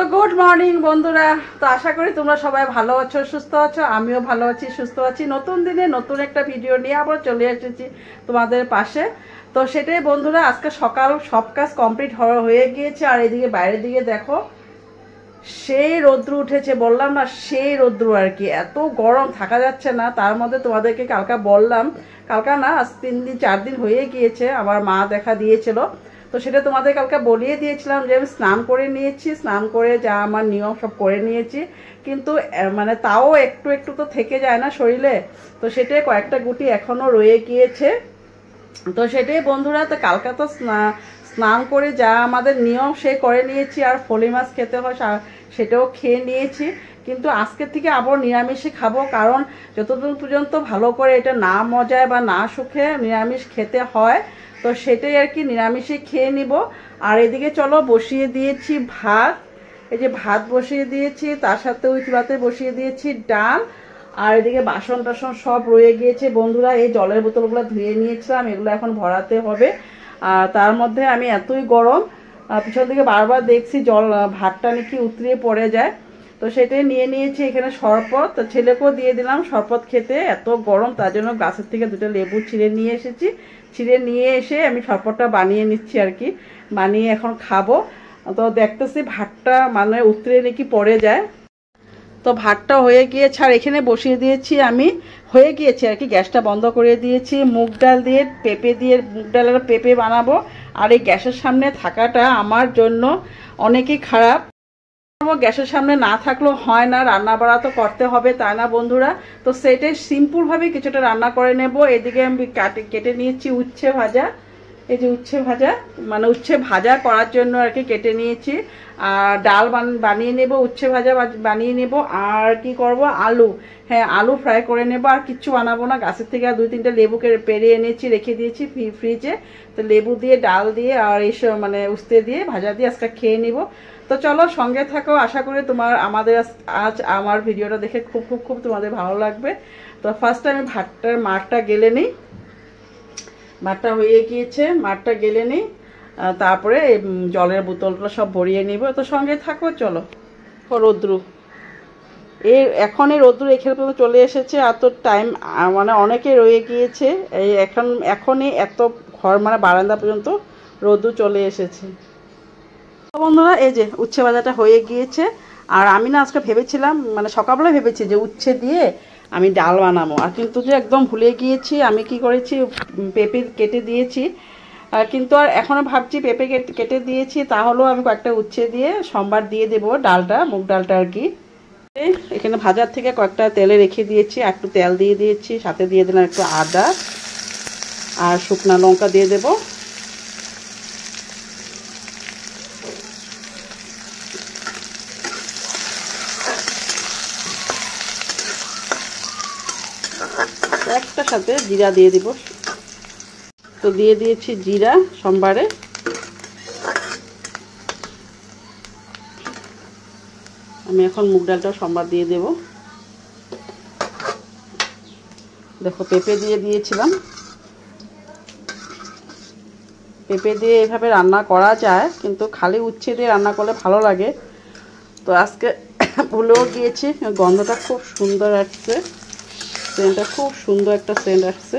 তো good morning বন্ধুরা তো আশা করি তোমরা সবাই ভালো আছো সুস্থ আছো আমিও ভালো আছি সুস্থ আছি নতুন দিনে নতুন একটা ভিডিও নিয়ে আবার চলে এসেছি তোমাদের পাশে তো সেটাই বন্ধুরা আজকে সকাল সব কাজ কমপ্লিট হয়ে গিয়েছে আর এদিকে বাইরের দিকে দেখো সেই রৌদ্র উঠেছে বললাম না সেই রৌদ্র আর কি এত গরম থাকা যাচ্ছে না তার মধ্যে তোমাদেরকে কালকা বললাম কালকা না আজ তিন দিন চার দিন হয়ে গিয়েছে আমার মা দেখা দিয়েছিল তো সেটা তোমাদের কালকে বলিয়ে দিয়েছিলাম যে আমি স্নান করে নিয়েছি স্নান করে যা আমার নিয়ম সব করে নিয়েছি কিন্তু মানে তাও একটু একটু তো থেকে যায় না শরীরে তো সেটাই কয়েকটা গুটি এখনও রয়ে গিয়েছে তো সেটাই বন্ধুরা তো কালকে তো স্নান করে যা আমাদের নিয়ম সে করে নিয়েছি আর ফলি মাছ খেতে হয় সেটাও খেয়ে নিয়েছি কিন্তু আজকে থেকে আবার নিরামিষই খাবো কারণ যতদিন পর্যন্ত ভালো করে এটা না মজায় বা না সুখে নিরামিষ খেতে হয় তো সেটাই আর কি নিরামিষে খেয়ে নিব আর এদিকে চলো বসিয়ে দিয়েছি ভাত এই যে ভাত বসিয়ে দিয়েছি তার সাথে ওই চুলাতে বসিয়ে দিয়েছি ডাল আর এদিকে বাসন টাসন সব রয়ে গিয়েছে বন্ধুরা এই জলের বোতলগুলো ধুয়ে নিয়েছিলাম এগুলো এখন ভরাতে হবে আর তার মধ্যে আমি এতই গরম পিছন দিকে বারবার দেখছি জল ভাতটা নাকি উতরিয়ে পড়ে যায় তো সেটাই নিয়ে নিয়েছি এখানে সরপত তো ছেলেকেও দিয়ে দিলাম সরপত খেতে এত গরম তার জন্য গাছের থেকে দুটো লেবু ছিঁড়ে নিয়ে এসেছি ছিঁড়ে নিয়ে এসে আমি সরপতটা বানিয়ে নিচ্ছি আর কি বানিয়ে এখন খাবো তো দেখতেছি ভাতটা মানে উতরে নাকি পড়ে যায় তো ভাতটা হয়ে গিয়েছে আর এখানে বসিয়ে দিয়েছি আমি হয়ে গিয়েছে আর কি গ্যাসটা বন্ধ করে দিয়েছি মুগ ডাল দিয়ে পেঁপে দিয়ে মুগ ডালের পেঁপে বানাবো আর এই গ্যাসের সামনে থাকাটা আমার জন্য অনেকই খারাপ করব গ্যাসের সামনে না থাকলেও হয় না রান্না বাড়া তো করতে হবে তাই না বন্ধুরা তো সেটাই সিম্পলভাবে কিছুটা রান্না করে নেব এদিকে আমি কাটে কেটে নিয়েছি উচ্ছে ভাজা এই যে উচ্ছে ভাজা মানে উচ্ছে ভাজা করার জন্য আর কি কেটে নিয়েছি আর ডাল বানিয়ে নেব উচ্ছে ভাজা বানিয়ে নেব আর কি করব আলু হ্যাঁ আলু ফ্রাই করে নেব আর কিচ্ছু বানাবো না গাছের থেকে আর দুই তিনটা লেবুকে পেরে এনেছি রেখে দিয়েছি ফ্রিজে তো লেবু দিয়ে ডাল দিয়ে আর এইসব মানে উস্তে দিয়ে ভাজা দিয়ে আজকে খেয়ে নেবো তো চলো সঙ্গে থাকো আশা করি তোমার আমাদের আজ আমার ভিডিওটা দেখে খুব খুব খুব তোমাদের ভালো লাগবে তো ফার্স্ট আমি ভাতটার মাঠটা গেলে নিই মাঠটা হয়ে গিয়েছে মাঠটা গেলে নিই তারপরে জলের বোতলটা সব ভরিয়ে নিব তো সঙ্গে থাকো চলো রৌদ্রু এর এখন এই রৌদ্র এখানে পর্যন্ত চলে এসেছে এত টাইম মানে অনেকে রয়ে গিয়েছে এই এখন এখনই এত ঘর মানে বারান্দা পর্যন্ত রৌদ্র চলে এসেছে বন্ধুরা এই যে উচ্ছে ভাজাটা হয়ে গিয়েছে আর আমি না আজকে ভেবেছিলাম মানে সকালবেলা ভেবেছি যে উচ্ছে দিয়ে আমি ডাল বানাবো আর কিন্তু যে একদম ভুলে গিয়েছি আমি কি করেছি পেঁপে কেটে দিয়েছি কিন্তু আর এখনও ভাবছি পেঁপে কেটে দিয়েছি তাহলেও আমি কয়েকটা উচ্ছে দিয়ে সোমবার দিয়ে দেব ডালটা মুগ ডালটা আর কি এখানে ভাজার থেকে কয়েকটা তেলে রেখে দিয়েছি একটু তেল দিয়ে দিয়েছি সাথে দিয়ে দিলাম একটু আদা আর শুকনা লঙ্কা দিয়ে দেবো একটা সাথে জিরা দিয়ে দিব তো দিয়ে দিয়েছি জিরা সোমবারে আমি এখন মুগ ডালটাও সোমবার দিয়ে দেব দেখো পেঁপে দিয়ে দিয়েছিলাম পেঁপে দিয়ে এভাবে রান্না করা যায় কিন্তু খালি উচ্ছে দিয়ে রান্না করলে ভালো লাগে তো আজকে ভুলেও গিয়েছি গন্ধটা খুব সুন্দর আসছে সেন্টটা খুব সুন্দর একটা সেন্ট আসছে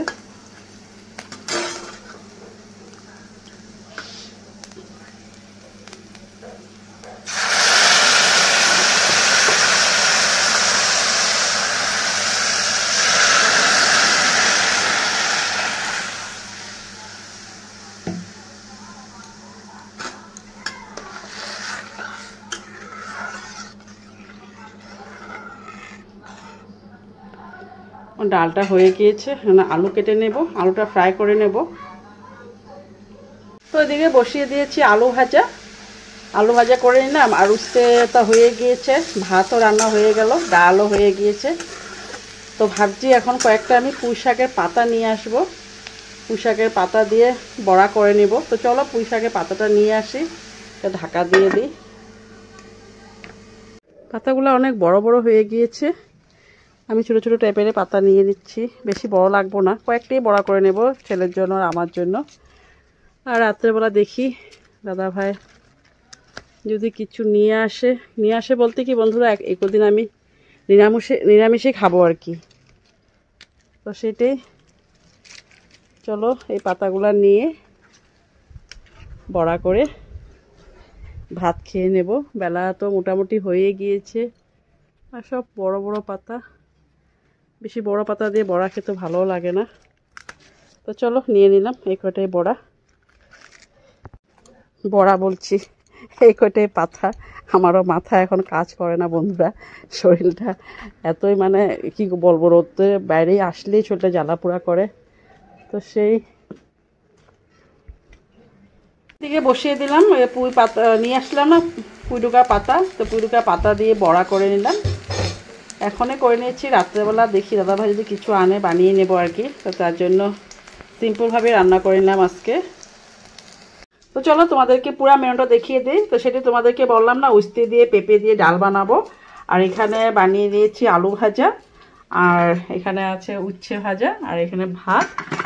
ডালটা হয়ে গিয়েছে আলু কেটে নেব আলুটা ফ্রাই করে নেব তো এদিকে বসিয়ে দিয়েছি আলু ভাজা আলু ভাজা করে নিলাম আর উঠতে তো হয়ে গিয়েছে ভাতও রান্না হয়ে গেল ডালও হয়ে গিয়েছে তো ভাবছি এখন কয়েকটা আমি পুঁই শাকের পাতা নিয়ে আসব পুঁই শাকের পাতা দিয়ে বড়া করে নেব তো চলো পুঁই শাকের পাতাটা নিয়ে আসি ঢাকা দিয়ে দিই পাতাগুলো অনেক বড় বড় হয়ে গিয়েছে আমি ছোটো ছোটো টাইপের পাতা নিয়ে নিচ্ছি বেশি বড় লাগবো না কয়েকটি বড়া করে নেব ছেলের জন্য আর আমার জন্য আর রাত্রেবেলা দেখি দাদা ভাই যদি কিছু নিয়ে আসে নিয়ে আসে বলতে কি বন্ধুরা এক একদিন আমি নিরামিষে নিরামিষে খাবো আর কি তো সেটাই চলো এই পাতাগুলা নিয়ে বড়া করে ভাত খেয়ে নেব বেলা তো মোটামুটি হয়ে গিয়েছে আর সব বড় বড় পাতা বেশি বড়া পাতা দিয়ে বড়া খেতে ভালো লাগে না তো চলো নিয়ে নিলাম এই কটাই বড়া বড়া বলছি এই কটাই পাতা আমারও মাথা এখন কাজ করে না বন্ধুরা শরীরটা এতই মানে কি বলবো রোদ বাইরেই আসলেই শরীরটা জ্বালাপোড়া করে তো সেই দিকে বসিয়ে দিলাম পুঁই পাতা নিয়ে আসলাম না পুঁইডুকা পাতা তো পুঁইডুকা পাতা দিয়ে বড়া করে নিলাম এখনই করে নিয়েছি রাত্রেবেলা দেখি দাদাভাই যদি কিছু আনে বানিয়ে নেব আর কি তো তার জন্য সিম্পলভাবে রান্না করে নিলাম আজকে তো চলো তোমাদেরকে পুরো মেনুটা দেখিয়ে দিই তো সেটি তোমাদেরকে বললাম না উস্তি দিয়ে পেঁপে দিয়ে ডাল বানাবো আর এখানে বানিয়ে দিয়েছি আলু ভাজা আর এখানে আছে উচ্ছে ভাজা আর এখানে ভাত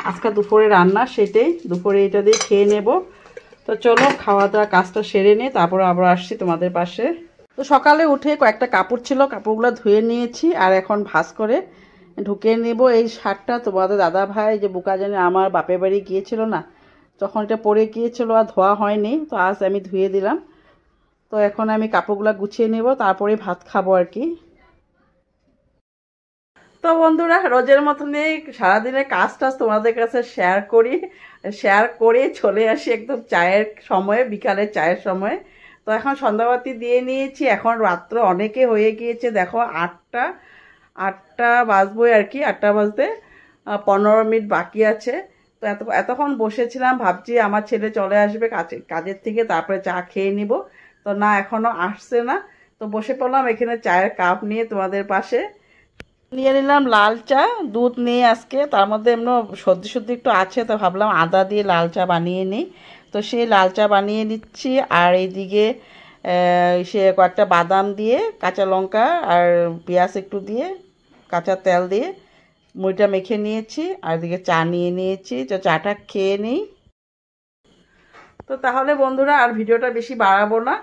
আজকে দুপুরে রান্না সেটাই দুপুরে এটা দিয়ে খেয়ে নেব তো চলো খাওয়া দাওয়া কাজটা সেরে নিয়ে তারপর আবার আসছি তোমাদের পাশে তো সকালে উঠে কয়েকটা কাপড় ছিল কাপড়গুলো ধুয়ে নিয়েছি আর এখন ভাস করে ঢুকিয়ে নেব এই শার্টটা তোমাদের দাদা ভাই যে বুকা জানে আমার বাপের বাড়ি গিয়েছিল না তখন এটা পরে গিয়েছিল আর ধোয়া হয়নি তো আজ আমি ধুয়ে দিলাম তো এখন আমি কাপড়গুলো গুছিয়ে নেব তারপরে ভাত খাবো আর কি তো বন্ধুরা রোজের মতনই সারাদিনের কাজ টাজ তোমাদের কাছে শেয়ার করি শেয়ার করে চলে আসি একদম চায়ের সময়ে বিকালে চায়ের সময় তো এখন সন্ধ্যাবাতি দিয়ে নিয়েছি এখন রাত্র অনেকে হয়ে গিয়েছে দেখো আটটা আটটা বাজবই আর কি আটটা বাজতে পনেরো মিনিট বাকি আছে তো এত এতক্ষণ বসেছিলাম ভাবছি আমার ছেলে চলে আসবে কাছে কাজের থেকে তারপরে চা খেয়ে নিব তো না এখনও আসছে না তো বসে পড়লাম এখানে চায়ের কাপ নিয়ে তোমাদের পাশে নিয়ে নিলাম লাল চা দুধ নিয়ে আজকে তার মধ্যে এমন সর্দি সর্দি একটু আছে তো ভাবলাম আদা দিয়ে লাল চা বানিয়ে নিই তো সে লাল চা বানিয়ে নিচ্ছি আর এইদিকে সে কয়েকটা বাদাম দিয়ে কাঁচা লঙ্কা আর পেঁয়াজ একটু দিয়ে কাঁচা তেল দিয়ে মুড়িটা মেখে নিয়েছি আর এদিকে চা নিয়ে নিয়েছি তো চাটা খেয়ে নিই তো তাহলে বন্ধুরা আর ভিডিওটা বেশি বাড়াবো না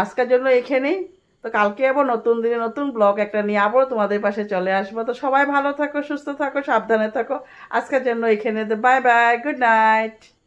আজকের জন্য এখানেই তো কালকে আবার নতুন দিনে নতুন ব্লগ একটা নিয়ে আবার তোমাদের পাশে চলে আসবো তো সবাই ভালো থাকো সুস্থ থাকো সাবধানে থাকো আজকের জন্য এখানে বাই বাই গুড নাইট